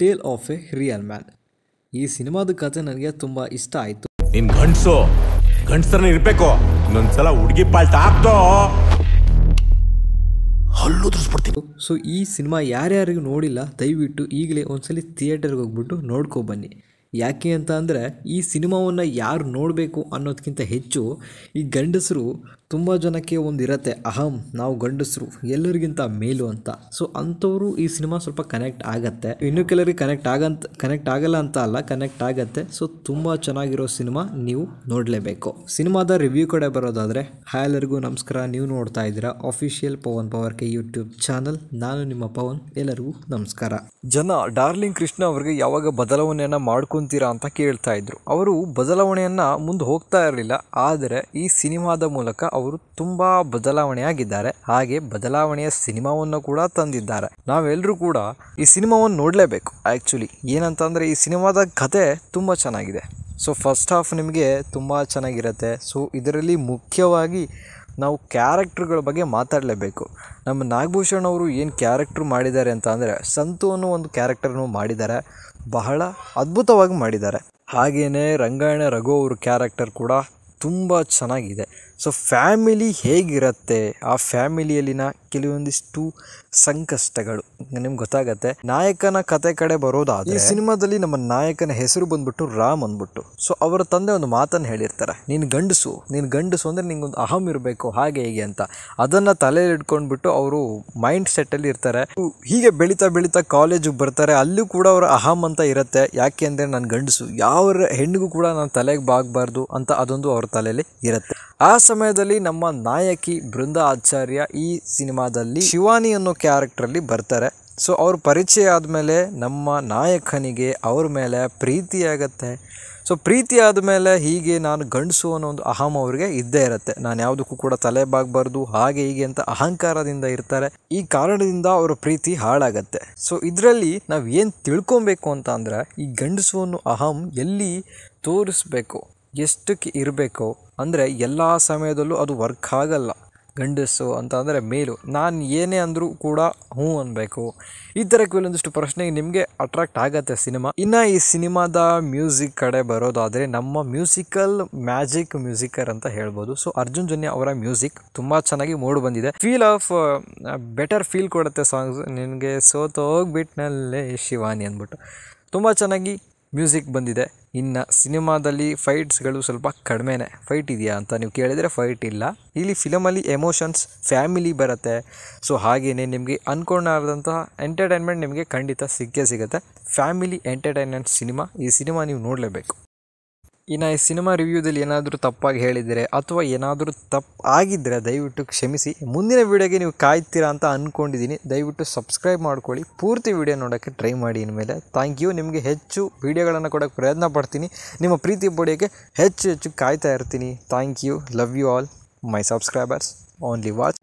tail of a real man ಈ ಸಿನಿಮಾದ ಕತೆ ನನಗೆ ತುಂಬ ಇಷ್ಟ ಆಯಿತು ನಿನ್ ಗಂಡಸು ಇರಬೇಕು ಇರ್ಬೇಕು ಇನ್ನೊಂದ್ಸಲ ಹುಡುಗಿ ಪಾಲ್ಟ್ ಹಲ್ಲು ಸೊ ಈ ಸಿನಿಮಾ ಯಾರ್ಯಾರಿಗೂ ನೋಡಿಲ್ಲ ದಯವಿಟ್ಟು ಈಗಲೇ ಒಂದ್ಸಲಿ ಥಿಯೇಟರ್ಗೆ ಹೋಗ್ಬಿಟ್ಟು ನೋಡ್ಕೊ ಬನ್ನಿ ಯಾಕೆ ಅಂತ ಅಂದರೆ ಈ ಸಿನಿಮಾವನ್ನು ಯಾರು ನೋಡಬೇಕು ಅನ್ನೋದಕ್ಕಿಂತ ಹೆಚ್ಚು ಈ ಗಂಡಸರು ತುಂಬ ಜನಕ್ಕೆ ಒಂದು ಇರತ್ತೆ ಅಹಂ ನಾವು ಗಂಡಸರು ಎಲ್ಲರಿಗಿಂತ ಮೇಲು ಅಂತ ಸೊ ಅಂಥವರು ಈ ಸಿನಿಮಾ ಸ್ವಲ್ಪ ಕನೆಕ್ಟ್ ಆಗತ್ತೆ ಇನ್ನೂ ಕೆಲವರಿಗೆ ಕನೆಕ್ಟ್ ಆಗಂತ ಕನೆಕ್ಟ್ ಆಗಲ್ಲ ಅಂತ ಅಲ್ಲ ಕನೆಕ್ಟ್ ಆಗತ್ತೆ ಸೊ ತುಂಬ ಚೆನ್ನಾಗಿರೋ ಸಿನಿಮಾ ನೀವು ನೋಡಲೇಬೇಕು ಸಿನಿಮಾದ ರಿವ್ಯೂ ಕಡೆ ಬರೋದಾದರೆ ಹಾಯ್ ಎಲ್ಲರಿಗೂ ನಮಸ್ಕಾರ ನೀವು ನೋಡ್ತಾ ಇದ್ದೀರಾ ಅಫಿಷಿಯಲ್ ಪವನ್ ಪವರ್ ಕೆ ಯೂಟ್ಯೂಬ್ ಚಾನಲ್ ನಾನು ನಿಮ್ಮ ಪವನ್ ಎಲ್ಲರಿಗೂ ನಮಸ್ಕಾರ ಜನ ಡಾರ್ಲಿಂಗ್ ಕೃಷ್ಣ ಅವರಿಗೆ ಯಾವಾಗ ಬದಲಾವಣೆಯನ್ನು ಮಾಡ್ಕೊಂಡು ಅಂತ ಕೇಳ್ತಾ ಇದ್ರು ಅವರು ಬದಲಾವಣೆಯನ್ನು ಮುಂದೆ ಹೋಗ್ತಾ ಇರಲಿಲ್ಲ ಆದರೆ ಈ ಸಿನಿಮಾದ ಮೂಲಕ ಅವರು ತುಂಬ ಬದಲಾವಣೆಯಾಗಿದ್ದಾರೆ ಹಾಗೆ ಬದಲಾವಣೆಯ ಸಿನಿಮಾವನ್ನು ಕೂಡ ತಂದಿದ್ದಾರೆ ನಾವೆಲ್ಲರೂ ಕೂಡ ಈ ಸಿನಿಮಾವನ್ನು ನೋಡಲೇಬೇಕು ಆ್ಯಕ್ಚುಲಿ ಏನಂತಂದರೆ ಈ ಸಿನಿಮಾದ ಕತೆ ತುಂಬ ಚೆನ್ನಾಗಿದೆ ಸೊ ಫಸ್ಟ್ ಹಾಫ್ ನಿಮಗೆ ತುಂಬ ಚೆನ್ನಾಗಿರುತ್ತೆ ಸೊ ಇದರಲ್ಲಿ ಮುಖ್ಯವಾಗಿ ನಾವು ಕ್ಯಾರೆಕ್ಟ್ರ್ಗಳ ಬಗ್ಗೆ ಮಾತಾಡಲೇಬೇಕು ನಮ್ಮ ನಾಗಭೂಷಣ್ ಅವರು ಏನು ಕ್ಯಾರೆಕ್ಟ್ರ್ ಮಾಡಿದ್ದಾರೆ ಅಂತ ಅಂದರೆ ಸಂತು ಅನ್ನೋ ಒಂದು ಕ್ಯಾರೆಕ್ಟರ್ನು ಮಾಡಿದ್ದಾರೆ ಬಹಳ ಅದ್ಭುತವಾಗಿ ಮಾಡಿದ್ದಾರೆ ಹಾಗೆಯೇ ರಂಗಾಯಣ ರಘು ಅವರು ಕ್ಯಾರೆಕ್ಟರ್ ಕೂಡ ತುಂಬ ಚೆನ್ನಾಗಿದೆ ಸೊ ಫ್ಯಾಮಿಲಿ ಹೇಗಿರುತ್ತೆ ಆ ಫ್ಯಾಮಿಲಿಯಲ್ಲಿನ ಕೆಲವೊಂದಿಷ್ಟು ಸಂಕಷ್ಟಗಳು ನಿಮ್ಗೆ ಗೊತ್ತಾಗತ್ತೆ ನಾಯಕನ ಕತೆ ಕಡೆ ಬರೋದಾದ್ರೆ ಈ ಸಿನಿಮಾದಲ್ಲಿ ನಮ್ಮ ನಾಯಕನ ಹೆಸರು ಬಂದ್ಬಿಟ್ಟು ರಾಮ್ ಅಂದ್ಬಿಟ್ಟು ಸೊ ಅವರ ತಂದೆ ಒಂದು ಮಾತನ್ನು ಹೇಳಿರ್ತಾರೆ ನೀನು ಗಂಡಸು ನೀನು ಗಂಡಸು ಅಂದರೆ ನಿಂಗೊಂದು ಅಹಂ ಇರಬೇಕು ಹಾಗೆ ಹೀಗೆ ಅಂತ ಅದನ್ನು ತಲೆಯಲ್ಲಿ ಇಟ್ಕೊಂಡ್ಬಿಟ್ಟು ಅವರು ಮೈಂಡ್ ಸೆಟ್ಟಲ್ಲಿ ಇರ್ತಾರೆ ಹೀಗೆ ಬೆಳೀತಾ ಬೆಳೀತಾ ಕಾಲೇಜಿಗೆ ಬರ್ತಾರೆ ಅಲ್ಲೂ ಕೂಡ ಅವರ ಅಹಂ ಅಂತ ಇರುತ್ತೆ ಯಾಕೆ ಅಂದರೆ ನಾನು ಗಂಡಸು ಯಾವ ಹೆಣ್ಣಿಗೂ ಕೂಡ ನಾನು ತಲೆಗೆ ಬಾಗಬಾರ್ದು ಅಂತ ಅದೊಂದು ಅವ್ರ ತಲೆಯಲ್ಲಿ ಇರುತ್ತೆ ಆ ಸಮಯದಲ್ಲಿ ನಮ್ಮ ನಾಯಕಿ ಬೃಂದ ಆಚಾರ್ಯ ಈ ಸಿನಿಮಾದಲ್ಲಿ ಶಿವಾನಿ ಅನ್ನೋ ಕ್ಯಾರೆಕ್ಟ್ರಲ್ಲಿ ಬರ್ತಾರೆ ಸೊ ಅವ್ರ ಪರಿಚಯ ಆದಮೇಲೆ ನಮ್ಮ ನಾಯಕನಿಗೆ ಅವ್ರ ಮೇಲೆ ಪ್ರೀತಿ ಆಗತ್ತೆ ಸೊ ಪ್ರೀತಿ ಆದಮೇಲೆ ಹೀಗೆ ನಾನು ಗಂಡಸು ಅನ್ನೋ ಒಂದು ಅಹಂ ಅವರಿಗೆ ಇದ್ದೇ ಇರುತ್ತೆ ನಾನು ಯಾವುದಕ್ಕೂ ಕೂಡ ತಲೆ ಬಾಗಬಾರ್ದು ಹಾಗೆ ಹೀಗೆ ಅಂತ ಅಹಂಕಾರದಿಂದ ಇರ್ತಾರೆ ಈ ಕಾರಣದಿಂದ ಅವರ ಪ್ರೀತಿ ಹಾಳಾಗತ್ತೆ ಸೊ ಇದರಲ್ಲಿ ನಾವು ಏನು ತಿಳ್ಕೊಬೇಕು ಅಂತ ಅಂದರೆ ಈ ಗಂಡಸು ಅನ್ನೋ ಅಹಂ ಎಲ್ಲಿ ತೋರಿಸ್ಬೇಕು ಎಷ್ಟಕ್ಕೆ ಇರಬೇಕು ಅಂದರೆ ಎಲ್ಲ ಸಮಯದಲ್ಲೂ ಅದು ವರ್ಕ್ ಆಗಲ್ಲ ಗಂಡಸು ಅಂತ ಅಂದರೆ ಮೇಲು ನಾನು ಏನೇ ಅಂದರೂ ಕೂಡ ಹ್ಞೂ ಅನ್ನಬೇಕು ಈ ಥರ ಕೆಲವೊಂದಿಷ್ಟು ಪ್ರಶ್ನೆಗೆ ನಿಮಗೆ ಅಟ್ರಾಕ್ಟ್ ಆಗತ್ತೆ ಸಿನಿಮಾ ಇನ್ನು ಈ ಸಿನಿಮಾದ ಮ್ಯೂಸಿಕ್ ಕಡೆ ಬರೋದಾದರೆ ನಮ್ಮ ಮ್ಯೂಸಿಕಲ್ ಮ್ಯಾಜಿಕ್ ಮ್ಯೂಸಿಕರ್ ಅಂತ ಹೇಳ್ಬೋದು ಸೊ ಅರ್ಜುನ್ ಜನ್ಯ ಅವರ ಮ್ಯೂಸಿಕ್ ತುಂಬ ಚೆನ್ನಾಗಿ ಮೂಡ್ ಬಂದಿದೆ ಫೀಲ್ ಆಫ್ ಬೆಟರ್ ಫೀಲ್ ಕೊಡುತ್ತೆ ಸಾಂಗ್ಸ್ ನಿನಗೆ ಸೋತೋಗ್ಬಿಟ್ನಲ್ಲೇ ಶಿವಾನಿ ಅಂದ್ಬಿಟ್ಟು ತುಂಬ ಚೆನ್ನಾಗಿ ಮ್ಯೂಸಿಕ್ ಬಂದಿದೆ ಇನ್ನು ಸಿನಿಮಾದಲ್ಲಿ ಫೈಟ್ಸ್ಗಳು ಸ್ವಲ್ಪ ಕಡಿಮೆನೆ ಫೈಟ್ ಇದೆಯಾ ಅಂತ ನೀವು ಕೇಳಿದರೆ ಫೈಟ್ ಇಲ್ಲ ಇಲ್ಲಿ ಫಿಲಮಲ್ಲಿ ಎಮೋಷನ್ಸ್ ಫ್ಯಾಮಿಲಿ ಬರುತ್ತೆ ಸೊ ಹಾಗೆಯೇ ನಿಮಗೆ ಅಂದ್ಕೊಂಡಾದಂತಹ ಎಂಟರ್ಟೈನ್ಮೆಂಟ್ ನಿಮಗೆ ಖಂಡಿತ ಸಿಕ್ಕೇ ಸಿಗುತ್ತೆ ಫ್ಯಾಮಿಲಿ ಎಂಟರ್ಟೈನ್ಮೆಂಟ್ ಸಿನಿಮಾ ಈ ಸಿನಿಮಾ ನೀವು ನೋಡಲೇಬೇಕು ಇನ್ನು ಈ ಸಿನಿಮಾ ರಿವ್ಯೂದಲ್ಲಿ ಏನಾದರೂ ತಪ್ಪಾಗಿ ಹೇಳಿದರೆ ಅಥವಾ ಏನಾದರೂ ತಪ್ಪು ಆಗಿದ್ದರೆ ದಯವಿಟ್ಟು ಕ್ಷಮಿಸಿ ಮುಂದಿನ ವೀಡಿಯೋಗೆ ನೀವು ಕಾಯ್ತೀರಾ ಅಂತ ಅಂದ್ಕೊಂಡಿದ್ದೀನಿ ದಯವಿಟ್ಟು ಸಬ್ಸ್ಕ್ರೈಬ್ ಮಾಡ್ಕೊಳ್ಳಿ ಪೂರ್ತಿ ವೀಡಿಯೋ ನೋಡೋಕ್ಕೆ ಟ್ರೈ ಮಾಡಿ ಇನ್ಮೇಲೆ ಥ್ಯಾಂಕ್ ಯು ನಿಮಗೆ ಹೆಚ್ಚು ವೀಡಿಯೋಗಳನ್ನು ಕೊಡೋಕ್ಕೆ ಪ್ರಯತ್ನ ಪಡ್ತೀನಿ ನಿಮ್ಮ ಪ್ರೀತಿ ಪಡೆಯೋಕ್ಕೆ ಹೆಚ್ಚು ಹೆಚ್ಚು ಕಾಯ್ತಾ ಇರ್ತೀನಿ thank you love you all my subscribers only watch